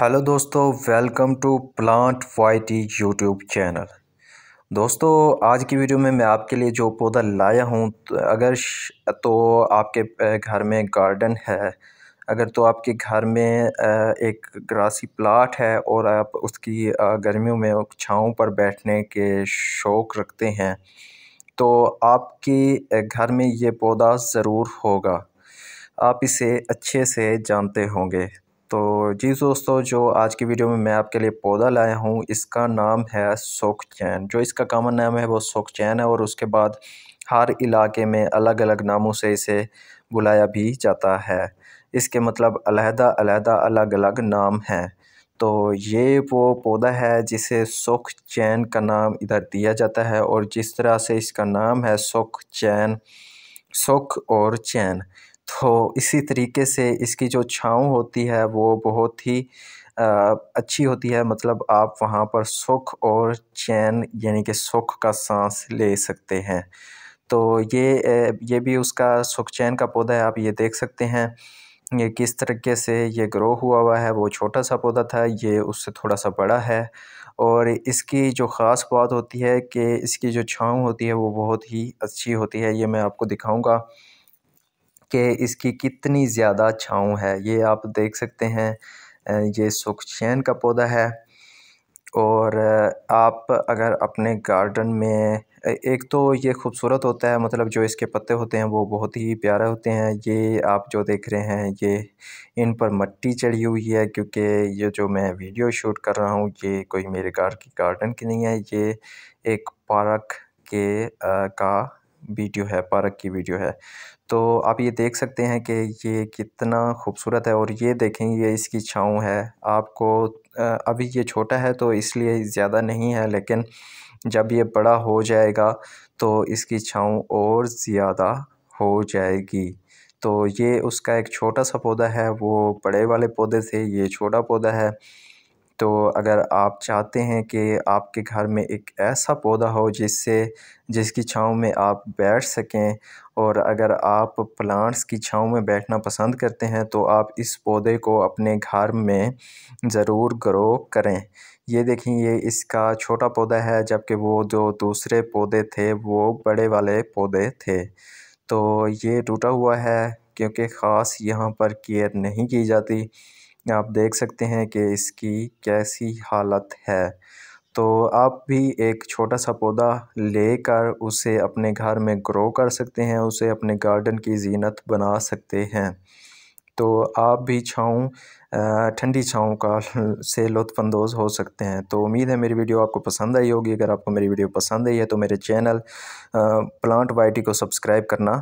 hello दोस्तों welcome to plant वाइटी YouTube channel दोस्तों आज की वीडियो में मैं आपके लिए जो पौधा लाया हूँ तो अगर तो आपके घर में गार्डन है अगर तो आपके घर में एक ग्रासी प्लाट है और आप उसकी गर्मियों में छाँव पर बैठने के शौक़ रखते हैं तो आपके घर में ये पौधा ज़रूर होगा आप इसे अच्छे से जानते होंगे तो जी दोस्तों जो आज की वीडियो में मैं आपके लिए पौधा लाया हूँ इसका नाम है सोख चैन जो इसका कॉमन नाम है वो सोख चैन है और उसके बाद हर इलाके में अलग अलग नामों से इसे बुलाया भी जाता है इसके मतलब अलहदा अलहदा अलग अलग नाम हैं तो ये वो पौधा है जिसे सुख चैन का नाम इधर दिया जाता है और जिस तरह से इसका नाम है सुख चैन सुख और चैन तो इसी तरीके से इसकी जो छाँव होती है वो बहुत ही अच्छी होती है मतलब आप वहाँ पर सुख और चैन यानी कि सुख का सांस ले सकते हैं तो ये ये भी उसका सुख चैन का पौधा है आप ये देख सकते हैं ये किस तरीके से ये ग्रो हुआ हुआ है वो छोटा सा पौधा था ये उससे थोड़ा सा बड़ा है और इसकी जो ख़ास बात होती है कि इसकी जो छाँव होती है वो बहुत ही अच्छी होती है ये मैं आपको दिखाऊँगा कि इसकी कितनी ज़्यादा छाँव है ये आप देख सकते हैं ये सुखचैन का पौधा है और आप अगर अपने गार्डन में एक तो ये खूबसूरत होता है मतलब जो इसके पत्ते होते हैं वो बहुत ही प्यारे होते हैं ये आप जो देख रहे हैं ये इन पर मट्टी चढ़ी हुई है क्योंकि ये जो मैं वीडियो शूट कर रहा हूँ ये कोई मेरे घर की गार्डन की नहीं है ये एक पार्क के आ, का वीडियो है पार्क की वीडियो है तो आप ये देख सकते हैं कि ये कितना खूबसूरत है और ये देखें ये इसकी छाँव है आपको अभी ये छोटा है तो इसलिए ज़्यादा नहीं है लेकिन जब ये बड़ा हो जाएगा तो इसकी छाँव और ज़्यादा हो जाएगी तो ये उसका एक छोटा सा पौधा है वो बड़े वाले पौधे से ये छोटा पौधा है तो अगर आप चाहते हैं कि आपके घर में एक ऐसा पौधा हो जिससे जिसकी छाँव में आप बैठ सकें और अगर आप प्लांट्स की छाँव में बैठना पसंद करते हैं तो आप इस पौधे को अपने घर में ज़रूर ग्रो करें ये देखें ये इसका छोटा पौधा है जबकि वो जो दूसरे पौधे थे वो बड़े वाले पौधे थे तो ये टूटा हुआ है क्योंकि ख़ास यहाँ पर केयर नहीं की जाती आप देख सकते हैं कि इसकी कैसी हालत है तो आप भी एक छोटा सा पौधा लेकर उसे अपने घर में ग्रो कर सकते हैं उसे अपने गार्डन की जीनत बना सकते हैं तो आप भी छाँव ठंडी छाँव का से लुफानंदोज़ हो सकते हैं तो उम्मीद है मेरी वीडियो आपको पसंद आई होगी अगर आपको मेरी वीडियो पसंद आई है तो मेरे चैनल प्लांट वाइटी को सब्सक्राइब करना